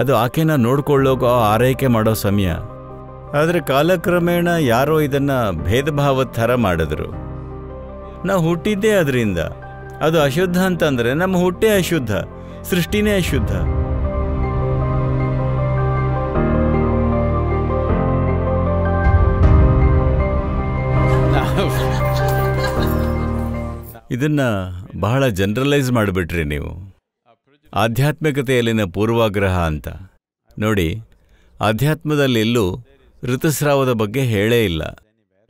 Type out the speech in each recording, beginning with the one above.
ಅದು ಆಕೆನ ನೋಡ್ಕೊಳ್ಳೋಕೋ ಆರೈಕೆ ಮಾಡೋ ಸಮಯ ಆದರೆ ಕಾಲಕ್ರಮೇಣ ಯಾರೋ ಇದನ್ನು ಭೇದ ಥರ ಮಾಡಿದ್ರು ನಾವು ಹುಟ್ಟಿದ್ದೇ ಅದರಿಂದ ಅದು ಅಶುದ್ಧ ಅಂತಂದರೆ ನಮ್ಮ ಹುಟ್ಟೆ ಅಶುದ್ಧ ಸೃಷ್ಟಿನೇ ಅಶುದ್ಧ ಇದನ್ನು ಬಹಳ ಜನರಲೈಸ್ ಮಾಡಿಬಿಟ್ರಿ ನೀವು ಆಧ್ಯಾತ್ಮಿಕತೆಯಲ್ಲಿನ ಪೂರ್ವಾಗ್ರಹ ಅಂತ ನೋಡಿ ಆಧ್ಯಾತ್ಮದಲ್ಲೆಲ್ಲೂ ಋತುಸ್ರಾವದ ಬಗ್ಗೆ ಹೇಳೇ ಇಲ್ಲ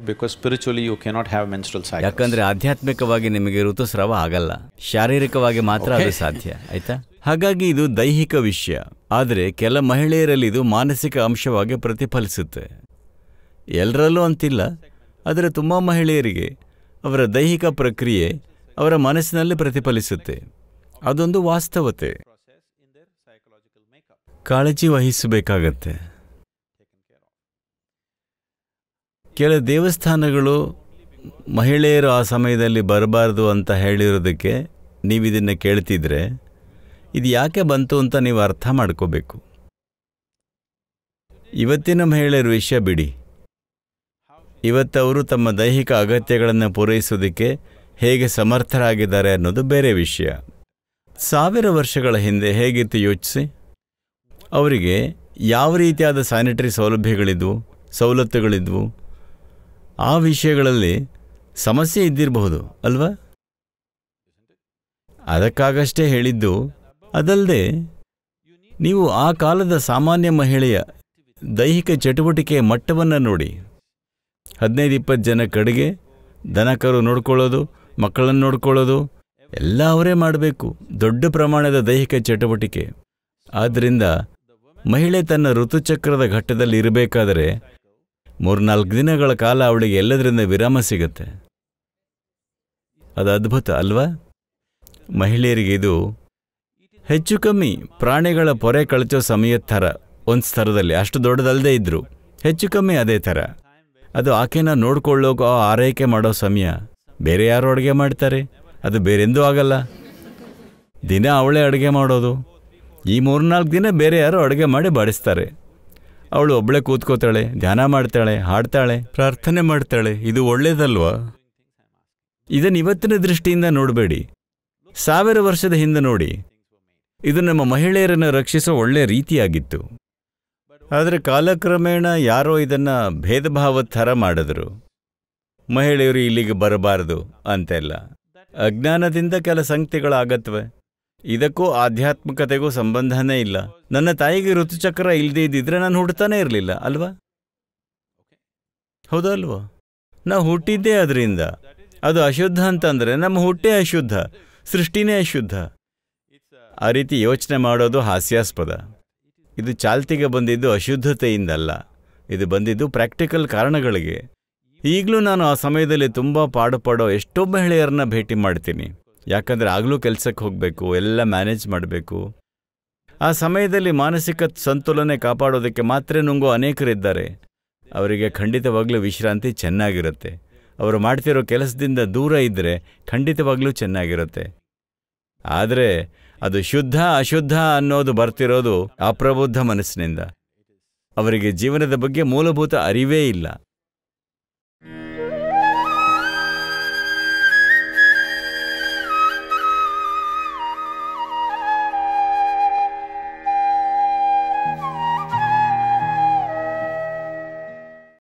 because spiritually you cannot have menstrual cycle ಯಾಕಂದ್ರೆ ಆಧ್ಯಾತ್ಮಿಕವಾಗಿ ನಿಮಗೆ ಋತುಸ್ರಾವ ಆಗಲ್ಲ ಶಾರೀರಿಕವಾಗಿ ಮಾತ್ರ ಅದು ಸಾಧ್ಯ ಆಯ್ತಾ ಹಾಗಾಗಿ ಇದು ದೈಹಿಕ ವಿಷಯ ಆದರೆ ಕೆಲ ಮಹಿಳೆಯರಲ್ಲಿ ಇದು ಮಾನಸಿಕ ಅಂಶವಾಗಿ ಪ್ರತಿಫಲಿಸುತ್ತೆ ಎಲ್ಲರಲ್ಲೂ ಅಂತಿಲ್ಲ ಆದರೆ ತುಂಬ ಮಹಿಳೆಯರಿಗೆ ಅವರ ದೈಹಿಕ ಪ್ರಕ್ರಿಯೆ ಅವರ ಮನಸ್ಸಿನಲ್ಲಿ ಪ್ರತಿಫಲಿಸುತ್ತೆ ಅದೊಂದು ವಾಸ್ತವತೆ ಕಾಳಜಿ ವಹಿಸಬೇಕಾಗತ್ತೆ ಕೆಲ ದೇವಸ್ಥಾನಗಳು ಮಹಿಳೆಯರು ಆ ಸಮಯದಲ್ಲಿ ಬರಬಾರ್ದು ಅಂತ ಹೇಳಿರೋದಕ್ಕೆ ನೀವು ಇದನ್ನು ಕೇಳ್ತಿದ್ರೆ ಇದು ಯಾಕೆ ಬಂತು ಅಂತ ನೀವು ಅರ್ಥ ಮಾಡ್ಕೋಬೇಕು ಇವತ್ತಿನ ಮಹಿಳೆಯರ ವಿಷಯ ಬಿಡಿ ಇವತ್ತವರು ತಮ್ಮ ದೈಹಿಕ ಅಗತ್ಯಗಳನ್ನು ಪೂರೈಸೋದಕ್ಕೆ ಹೇಗೆ ಸಮರ್ಥರಾಗಿದ್ದಾರೆ ಅನ್ನೋದು ಬೇರೆ ವಿಷಯ ಸಾವಿರ ವರ್ಷಗಳ ಹಿಂದೆ ಹೇಗಿತ್ತು ಯೋಚಿಸಿ ಅವರಿಗೆ ಯಾವ ರೀತಿಯಾದ ಸ್ಯಾನಿಟರಿ ಸೌಲಭ್ಯಗಳಿದ್ವು ಸವಲತ್ತುಗಳಿದ್ವು ಆ ವಿಷಯಗಳಲ್ಲಿ ಸಮಸ್ಯೆ ಇದ್ದಿರಬಹುದು ಅಲ್ವಾ ಅದಕ್ಕಾಗಷ್ಟೇ ಹೇಳಿದ್ದು ಅದಲ್ಲದೆ ನೀವು ಆ ಕಾಲದ ಸಾಮಾನ್ಯ ಮಹಿಳೆಯ ದೈಹಿಕ ಚಟುವಟಿಕೆಯ ಮಟ್ಟವನ್ನು ನೋಡಿ ಹದಿನೈದು ಇಪ್ಪತ್ತು ಜನ ಕಡೆಗೆ ದನಕರು ನೋಡ್ಕೊಳ್ಳೋದು ಮಕ್ಕಳನ್ನು ನೋಡ್ಕೊಳ್ಳೋದು ಎಲ್ಲ ಅವರೇ ಮಾಡಬೇಕು ದೊಡ್ಡ ಪ್ರಮಾಣದ ದೈಹಿಕ ಚಟುವಟಿಕೆ ಆದ್ದರಿಂದ ಮಹಿಳೆ ತನ್ನ ಋತುಚಕ್ರದ ಘಟ್ಟದಲ್ಲಿ ಇರಬೇಕಾದರೆ ಮೂರ್ನಾಲ್ಕು ದಿನಗಳ ಕಾಲ ಅವಳಿಗೆ ಎಲ್ಲದರಿಂದ ವಿರಾಮ ಸಿಗುತ್ತೆ ಅದು ಅದ್ಭುತ ಅಲ್ವಾ ಮಹಿಳೆಯರಿಗೆ ಇದು ಹೆಚ್ಚು ಕಮ್ಮಿ ಪ್ರಾಣಿಗಳ ಪೊರೆ ಕಳಚೋ ಸಮಯದ ಥರ ಒಂದು ಸ್ಥರದಲ್ಲಿ ಅಷ್ಟು ದೊಡ್ಡದಲ್ಲದೇ ಇದ್ದರು ಹೆಚ್ಚು ಕಮ್ಮಿ ಅದೇ ಥರ ಅದು ಆಕೆನ ನೋಡ್ಕೊಳ್ಳೋಕೆ ಆರೈಕೆ ಮಾಡೋ ಸಮಯ ಬೇರೆ ಯಾರು ಅಡುಗೆ ಮಾಡ್ತಾರೆ ಅದು ಬೇರೆಂದೂ ಆಗಲ್ಲ ದಿನ ಅವಳೇ ಅಡುಗೆ ಮಾಡೋದು ಈ ಮೂರ್ನಾಲ್ಕು ದಿನ ಬೇರೆ ಯಾರೋ ಅಡುಗೆ ಮಾಡಿ ಬಡಿಸ್ತಾರೆ ಅವಳು ಒಬ್ಬಳೇ ಕೂತ್ಕೋತಾಳೆ ಧ್ಯಾನ ಮಾಡ್ತಾಳೆ ಹಾಡ್ತಾಳೆ ಪ್ರಾರ್ಥನೆ ಮಾಡ್ತಾಳೆ ಇದು ಒಳ್ಳೇದಲ್ವ ಇದನ್ನು ಇವತ್ತಿನ ದೃಷ್ಟಿಯಿಂದ ನೋಡಬೇಡಿ ಸಾವಿರ ವರ್ಷದ ಹಿಂದೆ ನೋಡಿ ಇದು ನಮ್ಮ ಮಹಿಳೆಯರನ್ನು ರಕ್ಷಿಸೋ ಒಳ್ಳೆಯ ರೀತಿಯಾಗಿತ್ತು ಆದರೆ ಕಾಲಕ್ರಮೇಣ ಯಾರೋ ಇದನ್ನು ಭೇದ ಥರ ಮಾಡಿದ್ರು ಮಹಿಳೆಯರು ಇಲ್ಲಿಗೆ ಬರಬಾರದು ಅಂತೆಲ್ಲ ಅಜ್ಞಾನದಿಂದ ಕೆಲ ಸಂಕ್ತಿಗಳಾಗತ್ವೆ ಇದಕ್ಕೂ ಆಧ್ಯಾತ್ಮಿಕತೆಗೂ ಸಂಬಂಧನೇ ಇಲ್ಲ ನನ್ನ ತಾಯಿಗೆ ಋತುಚಕ್ರ ಇಲ್ಲದೇ ಇದ್ದಿದ್ರೆ ನಾನು ಹುಡ್ತಾನೇ ಇರಲಿಲ್ಲ ಅಲ್ವಾ ಹೌದಾ ಅಲ್ವಾ ನಾವು ಹುಟ್ಟಿದ್ದೇ ಅದರಿಂದ ಅದು ಅಶುದ್ಧ ಅಂತಂದರೆ ನಮ್ಮ ಹುಟ್ಟೇ ಅಶುದ್ಧ ಸೃಷ್ಟಿನೇ ಅಶುದ್ಧ ಆ ರೀತಿ ಯೋಚನೆ ಮಾಡೋದು ಹಾಸ್ಯಾಸ್ಪದ ಇದು ಚಾಲ್ತಿಗೆ ಬಂದಿದ್ದು ಅಶುದ್ಧತೆಯಿಂದಲ್ಲ ಇದು ಬಂದಿದ್ದು ಪ್ರಾಕ್ಟಿಕಲ್ ಕಾರಣಗಳಿಗೆ ಈಗಲೂ ನಾನು ಆ ಸಮಯದಲ್ಲಿ ತುಂಬ ಪಾಡೋ ಎಷ್ಟೋ ಮಹಿಳೆಯರನ್ನ ಭೇಟಿ ಮಾಡ್ತೀನಿ ಯಾಕಂದರೆ ಆಗಲೂ ಕೆಲಸಕ್ಕೆ ಹೋಗಬೇಕು ಎಲ್ಲ ಮ್ಯಾನೇಜ್ ಮಾಡಬೇಕು ಆ ಸಮಯದಲ್ಲಿ ಮಾನಸಿಕ ಸಂತುಲನೆ ಕಾಪಾಡೋದಕ್ಕೆ ಮಾತ್ರ ನುಂಗೋ ಅನೇಕರಿದ್ದಾರೆ ಅವರಿಗೆ ಖಂಡಿತವಾಗ್ಲೂ ವಿಶ್ರಾಂತಿ ಚೆನ್ನಾಗಿರುತ್ತೆ ಅವರು ಮಾಡ್ತಿರೋ ಕೆಲಸದಿಂದ ದೂರ ಇದ್ದರೆ ಖಂಡಿತವಾಗ್ಲೂ ಚೆನ್ನಾಗಿರುತ್ತೆ ಆದರೆ ಅದು ಶುದ್ಧ ಅಶುದ್ಧ ಅನ್ನೋದು ಬರ್ತಿರೋದು ಅಪ್ರಬುದ್ಧ ಮನಸ್ಸಿನಿಂದ ಅವರಿಗೆ ಜೀವನದ ಬಗ್ಗೆ ಮೂಲಭೂತ ಅರಿವೇ ಇಲ್ಲ